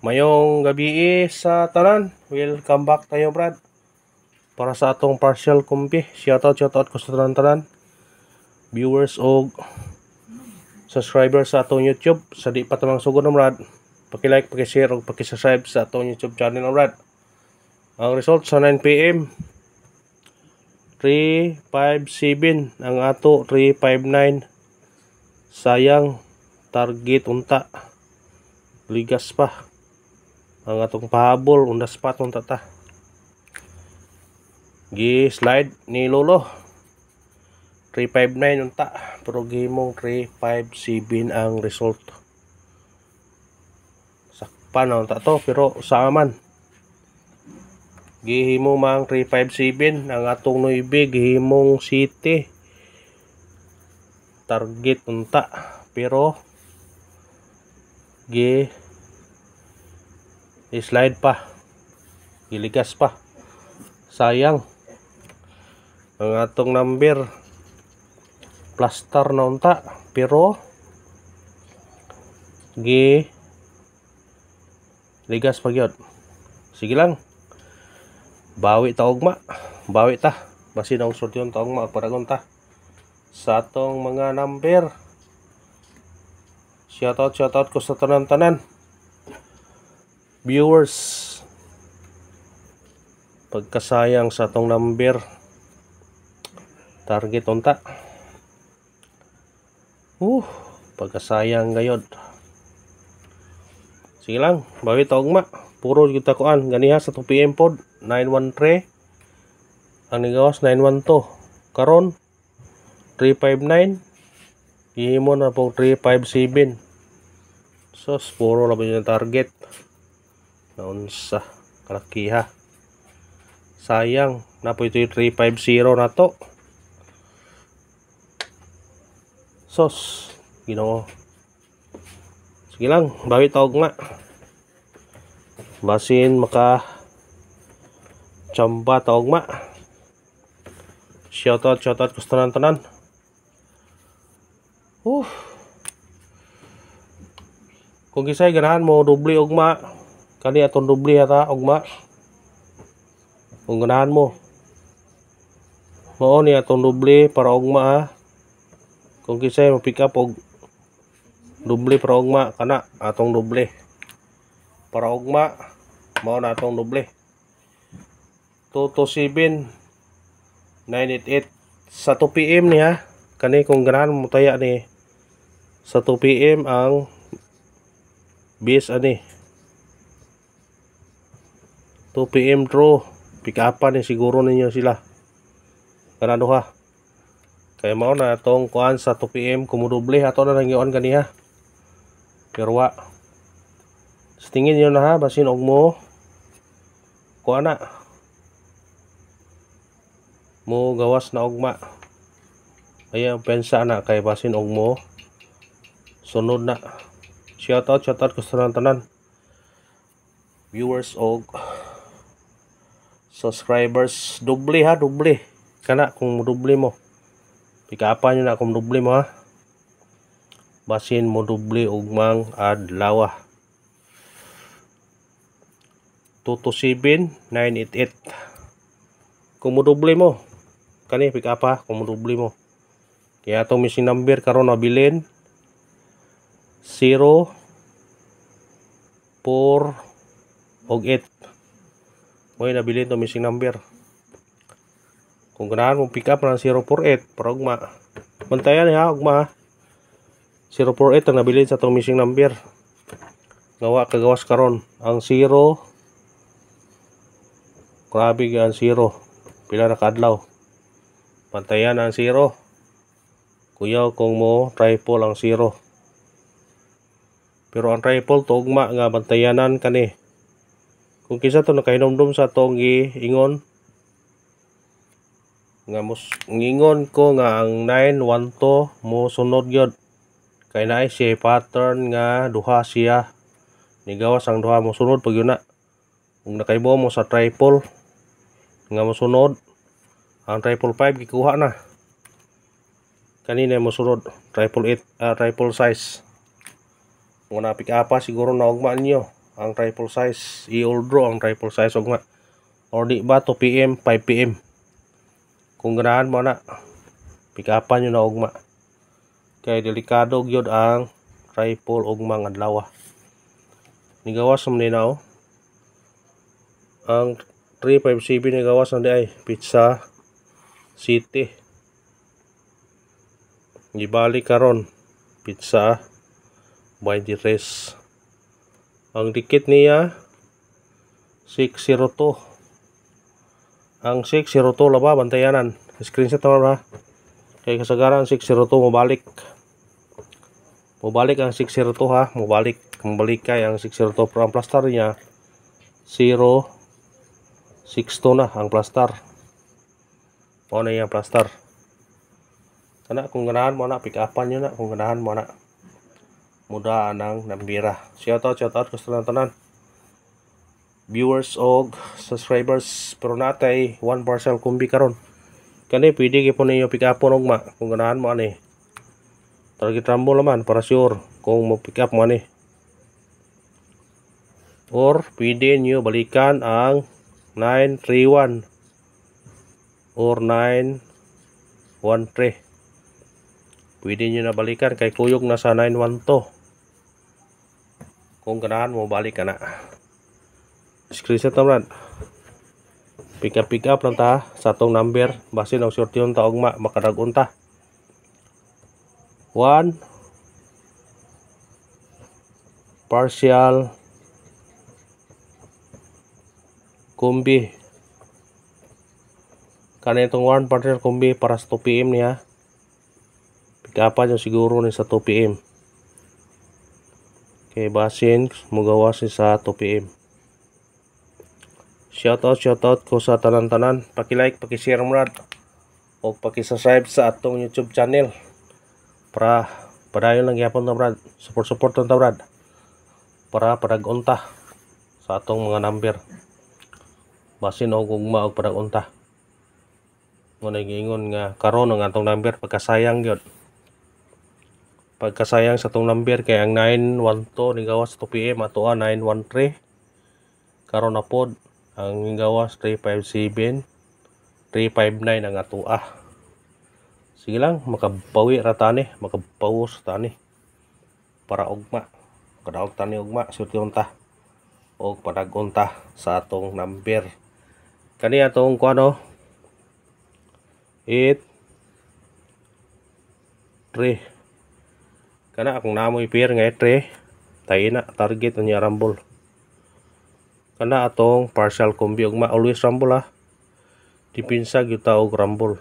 Mayong gabi eh, sa tanan. Welcome back tayo Brad. Para sa atong partial kumpi. Shoutout, shoutout ko sa tanan-tanan. Viewers o subscribers sa atong YouTube. Sa di pa tamang sugod ng Brad. Pakilike, pakishare o pakisubscribe sa atong YouTube channel ng Brad. Ang result sa 9pm. 357 ang ato 359 sayang target unta ligas pa ang atong pahabol on the spot unta ta gi slide ni lolo 359 unta pero gimong 357 ang result sakpan unta to pero saman gihimo mang 357 ang atong 9 gihimong city target unta pero gi slide pa iligas pa sayang ang atong number plaster na unta pero gi ligas pa gyud sige lang bawi ta ugma bawi ta basi na usod yon taong para ta sa atong mga number shoutout shoutout ko sa tanan-tanan viewers pagkasayang sa tong number target unta uh pagkasayang gayod sige lang bawi taugma puro kita kuan ganiha sa 2pm pod 913 ang nigawas 912 karon 359 gihimo na po 357 so puro labi yung target kalaki ha sayang napo itu 350 to sos gino? sige lang bawi taog nga basin maka chamba taog ma shoutout shoutout ko tenan. tanan uh kung kisah ganahan mau dubli og ma Kani atong doble ata og mas. Kung mo. Mao ni atong doble para og ma. Ha? Kung kisay mo pick up og doble para og kana atong doble. Para og mo na atong doble. 227 988 sa 2 PM niya kani kung ganahan mo taya ni sa 2 PM ang base ani 2pm through pick upan eh, siguro ninyo sila ganado ha kaya mao na itong kuan sa 2pm kumudoble ato na nangyoon kaniha pero wa sa tingin nyo na ha basin og mo kuan na mo gawas na ugma kaya pensa na kay basin og mo sunod na shoutout shoutout ko sa tanan viewers og subscribers doble ha doble kana kung doble mo pikapan nyo na kung doble mo ha basin mo doble ugmang adlaw 227-988 kung mo doble mo kani pikap ha kung mo doble mo kaya itong missing number karon nabilin 0 4 og 8 may nabili ito missing number. Kung ganahan mong pick up ng 048 para ugma. Bantayan ha ugma. 048 ang nabili sa itong missing number. Ngawa kagawas karon ang 0 Grabe ang 0. Pila na kadlaw. Bantayan ang 0. Kuyaw kung mo triple ang 0. Pero ang triple to ugma nga bantayanan kani kung kinsa to nakahinomdom sa atong ingon nga mos ngingon ko nga ang 912 mo sunod gyud kay naay si pattern nga duha siya nigawas ang duha mo sunod pag yun na kung nakaibo mo sa triple nga mo sunod ang triple 5 gikuha na kanina mo sunod triple 8 uh, ah, triple size kung napik apa siguro na ugma niyo ang triple size i old draw ang triple size og nga or di ba 2 pm 5 pm kung ganahan mo na pikapan nyo na og kay delikado gyud ang triple og mga adlaw ni gawas man ninaw oh. ang 357 ni gawas na di ay pizza city gibalik karon pizza race ang dikit niya 602 ang 602 laba bantayanan screenshot naman ha kay kasagaran 602 mabalik mabalik ang 602 ha mabalik mabalik kay ang 602 pero ang plaster niya 0 6 na ang plaster mao na yung plaster kana kung ganahan mo na pick upan nyo na kung ganahan mo na muda ng nambira. Shout out, shout out gusto ng tanan. Viewers og subscribers pero natay one parcel kumbi karon. Kani pwede gyapon ninyo pick up og ma kung ganahan mo ani. Target rambo laman para sure kung mo pick up mo ani. Or pwede nyo balikan ang 931 or 913 pwede nyo nabalikan kay kuyog nasa 912 kongkeran mau balik karena screenshot teman pick up pick satu nambir satong number basin og sortion taog ma unta one partial kumbi karena itong one partial kumbi para 1 PM niya pick up pa yung siguro ni sa 2 PM Kay Basin, mugawa sa 2pm. Shoutout, shoutout ko sa tanan-tanan. Paki-like, paki-share murad. O paki-subscribe sa atong YouTube channel. Para padayon lang gyapon ta murad. Support-support ta murad. Para padag unta sa atong mga number. Basin og ugma padag unta Muna giingon nga karon ang atong number pagkasayang gyud pagkasayang sa tong number kay ang 912 ni gawas 2 pm ato 913 ah, karon na pod ang gawas 357 359 ang ato ah sige lang makabawi ra tani makabawas tani para ugma kadaog tani ugma suti unta og padagon sa atong number kani atong kuano 8 3 kana akong namoy ipir nga etre tay na target hanya rambol kana atong partial combi ugma always rambol lah. dipinsa kita og rambol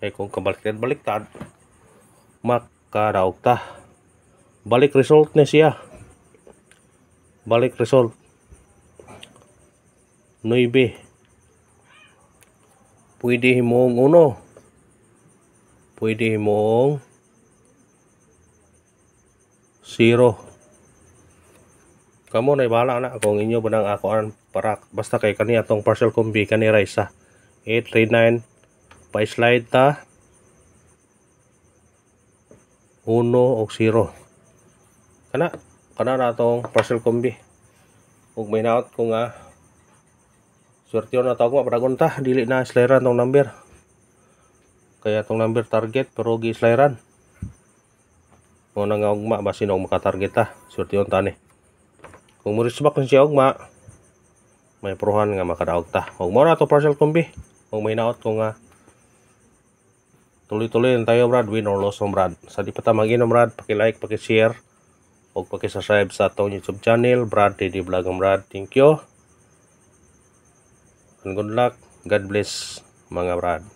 kay kung balik baliktad maka ta balik result na siya balik result be. pwede himong uno pwede himong zero kamo na ibala na kung inyo ba nang ako ang para basta kay kani atong parcel kumbi kani Raisa 839 pa slide ta 1 og 0 kana kana na atong parcel kumbi ug may naot ko nga swerte na tawag mapadagon ta dili na slayran tong number kaya tong number target pero gi slayran mo na nga ugma ba sino makatarget ta ah. surti on tani kung murisbak kun si ugma may pruhan nga makadaog ta og mo na to partial kombi og may naot ko nga tuloy-tuloy tayo brad win or loss brad sa di pa ta maginom brad paki-like paki-share og paki-subscribe sa atong YouTube channel brad di vlog brad thank you and good luck God bless mga brad